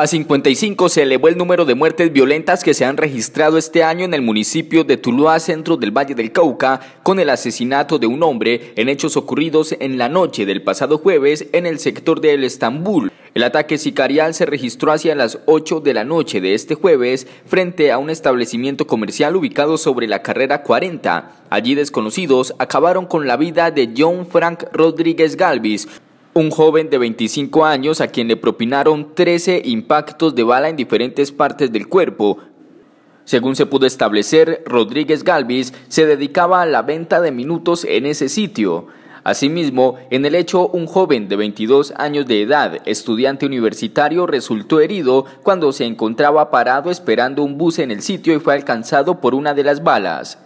A 55 se elevó el número de muertes violentas que se han registrado este año en el municipio de Tuluá, centro del Valle del Cauca, con el asesinato de un hombre en hechos ocurridos en la noche del pasado jueves en el sector del Estambul. El ataque sicarial se registró hacia las 8 de la noche de este jueves frente a un establecimiento comercial ubicado sobre la carrera 40. Allí desconocidos acabaron con la vida de John Frank Rodríguez Galvis, un joven de 25 años a quien le propinaron 13 impactos de bala en diferentes partes del cuerpo. Según se pudo establecer, Rodríguez Galvis se dedicaba a la venta de minutos en ese sitio. Asimismo, en el hecho, un joven de 22 años de edad, estudiante universitario, resultó herido cuando se encontraba parado esperando un bus en el sitio y fue alcanzado por una de las balas.